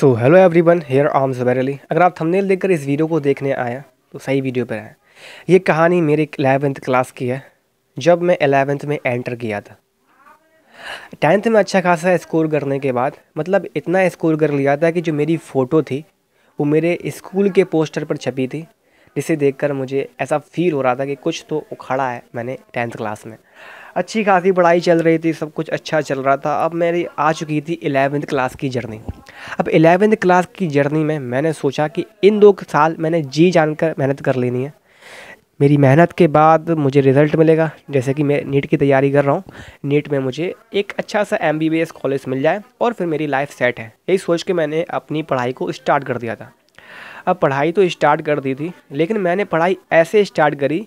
so hello everyone here I'm Zubair Ali अगर आप thumbnail देखकर इस वीडियो को देखने आए तो सही वीडियो पर आए ये कहानी मेरे एलेवेंथ क्लास की है जब मैं एलेवेंथ में एंटर किया था टेंथ में अच्छा खासा स्कोर करने के बाद मतलब इतना स्कोर कर लिया था कि जो मेरी फ़ोटो थी वो मेरे स्कूल के पोस्टर पर छपी थी जिसे देखकर मुझे ऐसा फील हो रहा था कि कुछ तो उखाड़ा है मैंने टेंथ क्लास में अच्छी खासी पढ़ाई चल रही थी सब कुछ अच्छा चल रहा था अब मेरी आ चुकी थी इलेवेंथ क्लास की जर्नी अब इलेवेंथ क्लास की जर्नी में मैंने सोचा कि इन दो साल मैंने जी जानकर मेहनत कर लेनी है मेरी मेहनत के बाद मुझे रिज़ल्ट मिलेगा जैसे कि मैं नीट की तैयारी कर रहा हूँ नीट में मुझे एक अच्छा सा एम कॉलेज मिल जाए और फिर मेरी लाइफ सेट है यही सोच के मैंने अपनी पढ़ाई को स्टार्ट कर दिया था अब पढ़ाई तो स्टार्ट कर दी थी लेकिन मैंने पढ़ाई ऐसे स्टार्ट करी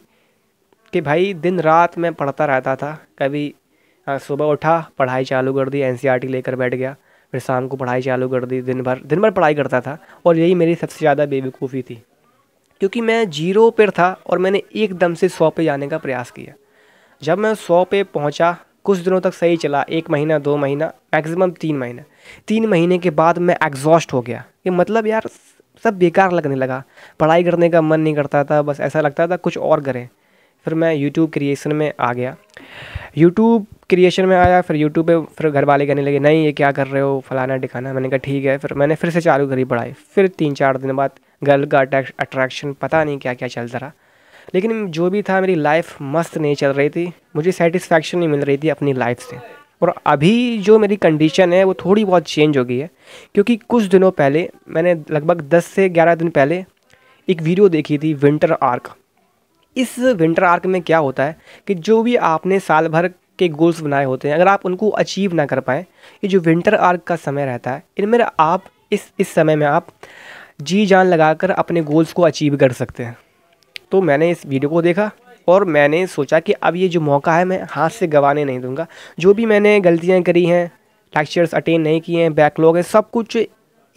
कि भाई दिन रात मैं पढ़ता रहता था कभी सुबह उठा पढ़ाई चालू कर दी एन e लेकर बैठ गया फिर शाम को पढ़ाई चालू कर दी दिन भर दिन भर पढ़ाई करता था और यही मेरी सबसे ज़्यादा बेवकूफ़ी थी क्योंकि मैं जीरो पर था और मैंने एकदम से सौ पे जाने का प्रयास किया जब मैं सौ पे पहुंचा कुछ दिनों तक सही चला एक महीना दो महीना मैक्सिमम तीन महीना तीन महीने के बाद मैं एग्जॉस्ट हो गया कि मतलब यार सब बेकार लगने लगा पढ़ाई करने का मन नहीं करता था बस ऐसा लगता था कुछ और करें फिर मैं यूट्यूब क्रिएशन में आ गया यूट्यूब क्रिएशन में आया फिर यूट्यूब पे फिर घर वाले कहने लगे नहीं ये क्या कर रहे हो फलाना दिखाना मैंने कहा ठीक है फिर मैंने फिर से चालू करी पढ़ाई फिर तीन चार दिन बाद गर्ल का अट्रैक्शन पता नहीं क्या क्या चलता रहा लेकिन जो भी था मेरी लाइफ मस्त नहीं चल रही थी मुझे सेटिस्फैक्शन नहीं मिल रही थी अपनी लाइफ से और अभी जो मेरी कंडीशन है वो थोड़ी बहुत चेंज हो गई है क्योंकि कुछ दिनों पहले मैंने लगभग दस से ग्यारह दिन पहले एक वीडियो देखी थी विंटर आर्क इस विंटर आर्क में क्या होता है कि जो भी आपने साल भर के गोल्स बनाए होते हैं अगर आप उनको अचीव ना कर पाएँ ये जो विंटर आर्क का समय रहता है इनमें आप इस इस समय में आप जी जान लगाकर अपने गोल्स को अचीव कर सकते हैं तो मैंने इस वीडियो को देखा और मैंने सोचा कि अब ये जो मौका है मैं हाथ से गंवाने नहीं दूंगा जो भी मैंने गलतियाँ करी हैं लेक्चर्स अटेंड नहीं किए हैं बैकलॉग है सब कुछ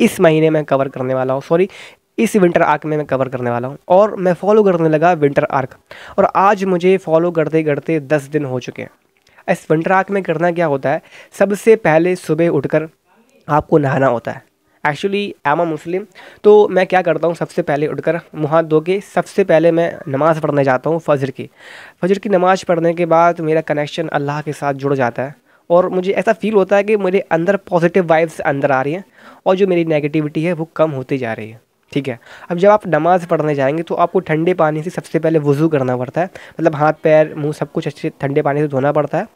इस महीने में कवर करने वाला हूँ सॉरी इस विंटर आर्क में मैं कवर करने वाला हूँ और मैं फॉलो करने लगा विंटर आर्क और आज मुझे फॉलो करते करते दस दिन हो चुके हैं इस विंटर आर्क में करना क्या होता है सबसे पहले सुबह उठकर आपको नहाना होता है एक्चुअली एम आ मुस्लिम तो मैं क्या करता हूँ सबसे पहले उठकर मुँह हाथ धो के सबसे पहले मैं नमाज़ पढ़ने जाता हूँ फजर की फजर की नमाज़ पढ़ने के बाद मेरा कनेक्शन अल्लाह के साथ जुड़ जाता है और मुझे ऐसा फील होता है कि मेरे अंदर पॉजिटिव वाइब्स अंदर आ रही हैं और जो मेरी नेगेटिविटी है वो कम होती जा रही है ठीक है अब जब आप नमाज़ पढ़ने जाएंगे तो आपको ठंडे पानी से सबसे पहले वज़ू करना पड़ता है मतलब हाथ पैर मुंह सब कुछ अच्छे ठंडे पानी से धोना पड़ता है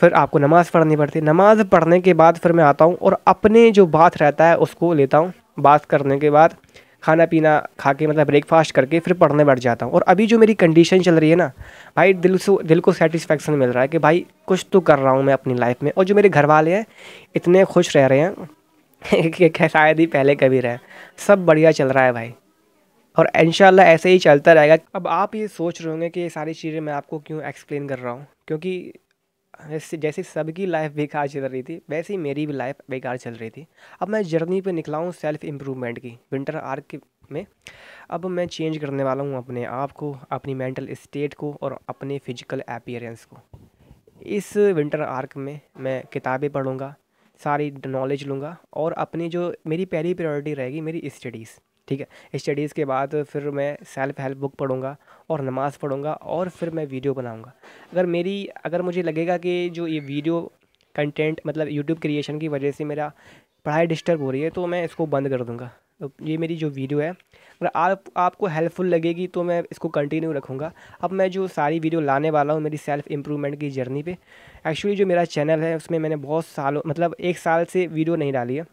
फिर आपको नमाज़ पढ़नी पड़ती है नमाज़ पढ़ने के बाद फिर मैं आता हूँ और अपने जो बात रहता है उसको लेता हूँ बात करने के बाद खाना पीना खा के मतलब ब्रेकफास्ट करके फिर पढ़ने बैठ जाता हूँ और अभी जो मेरी कंडीशन चल रही है ना भाई दिल से दिल को सेटिस्फेक्शन मिल रहा है कि भाई कुछ तो कर रहा हूँ मैं अपनी लाइफ में और जो मेरे घर वाले हैं इतने खुश रह रहे हैं कि शायद ही पहले कभी रहे सब बढ़िया चल रहा है भाई और इन ऐसे ही चलता रहेगा अब आप ये सोच रहे होंगे कि ये सारी चीज़ें मैं आपको क्यों एक्सप्लेन कर रहा हूँ क्योंकि जैसे जैसे सबकी लाइफ बेकार चल रही थी वैसे ही मेरी भी लाइफ बेकार चल रही थी अब मैं जर्नी पे निकला हूँ सेल्फ इम्प्रूवमेंट की विंटर आर्क के में अब मैं चेंज करने वाला हूँ अपने आप को अपनी मेंटल स्टेट को और अपने फिजिकल अपीयरेंस को इस विंटर आर्क में मैं किताबें पढ़ूँगा सारी नॉलेज लूँगा और अपनी जो मेरी पहली प्रायोरिटी रहेगी मेरी स्टडीज़ ठीक है स्टडीज़ के बाद फिर मैं सेल्फ हेल्प बुक पढ़ूँगा और नमाज़ पढ़ूंगा और फिर मैं वीडियो बनाऊँगा अगर मेरी अगर मुझे लगेगा कि जो ये वीडियो कंटेंट मतलब यूट्यूब क्रिएशन की वजह से मेरा पढ़ाई डिस्टर्ब हो रही है तो मैं इसको बंद कर दूँगा तो ये मेरी जो वीडियो है अगर आप आपको हेल्पफुल लगेगी तो मैं इसको कंटिन्यू रखूँगा अब मैं जो सारी वीडियो लाने वाला हूँ मेरी सेल्फ़ इम्प्रूवमेंट की जर्नी पे एक्चुअली जो मेरा चैनल है उसमें मैंने बहुत सालों मतलब एक साल से वीडियो नहीं डाली है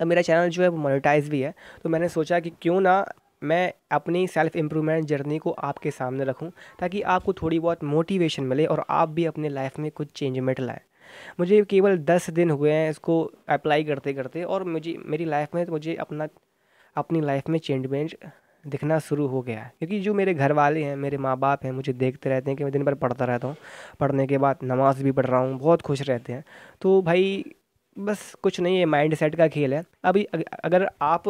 अब मेरा चैनल जो है वो मोनेटाइज भी है तो मैंने सोचा कि क्यों ना मैं अपनी सेल्फ़ इम्प्रूवमेंट जर्नी को आपके सामने रखूं ताकि आपको थोड़ी बहुत मोटिवेशन मिले और आप भी अपने लाइफ में कुछ चेंजमेंट लाएँ मुझे केवल दस दिन हुए हैं इसको अप्लाई करते करते और मुझे मेरी लाइफ में तो मुझे अपना अपनी लाइफ में चेंजमेंट दिखना शुरू हो गया है क्योंकि जो मेरे घर वाले हैं मेरे माँ बाप हैं मुझे देखते रहते हैं कि मैं दिन भर पढ़ता रहता हूँ पढ़ने के बाद नमाज भी पढ़ रहा हूँ बहुत खुश रहते हैं तो भाई बस कुछ नहीं है माइंड सेट का खेल है अभी अगर आप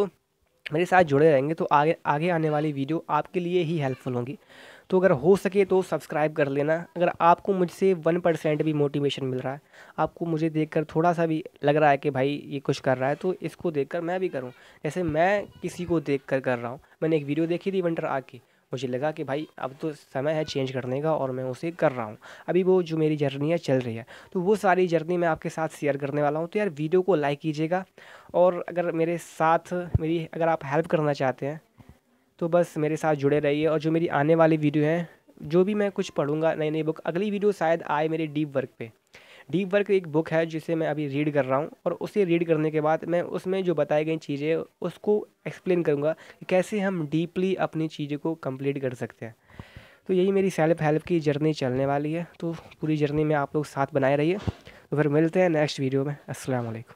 मेरे साथ जुड़े रहेंगे तो आगे आगे आने वाली वीडियो आपके लिए ही हेल्पफुल होंगी तो अगर हो सके तो सब्सक्राइब कर लेना अगर आपको मुझसे वन परसेंट भी मोटिवेशन मिल रहा है आपको मुझे देखकर थोड़ा सा भी लग रहा है कि भाई ये कुछ कर रहा है तो इसको देखकर मैं भी करूँ जैसे मैं किसी को देख कर, कर रहा हूँ मैंने एक वीडियो देखी थी वंटर आग की मुझे लगा कि भाई अब तो समय है चेंज करने का और मैं उसे कर रहा हूँ अभी वो जो मेरी जर्नी है चल रही है तो वो सारी जर्नी मैं आपके साथ शेयर करने वाला हूँ तो यार वीडियो को लाइक कीजिएगा और अगर मेरे साथ मेरी अगर आप हेल्प करना चाहते हैं तो बस मेरे साथ जुड़े रहिए और जो मेरी आने वाली वीडियो हैं जो भी मैं कुछ पढ़ूंगा नई नई बुक अगली वीडियो शायद आए मेरे डीप वर्क पर डीप वर्क एक बुक है जिसे मैं अभी रीड कर रहा हूँ और उसे रीड करने के बाद मैं उसमें जो बताई गई चीज़ें उसको एक्सप्लेन करूँगा कि कैसे हम डीपली अपनी चीज़ों को कम्प्लीट कर सकते हैं तो यही मेरी सेल्फ हेल्प की जर्नी चलने वाली है तो पूरी जर्नी में आप लोग साथ बनाए रहिए तो फिर मिलते हैं नेक्स्ट वीडियो में असलकुम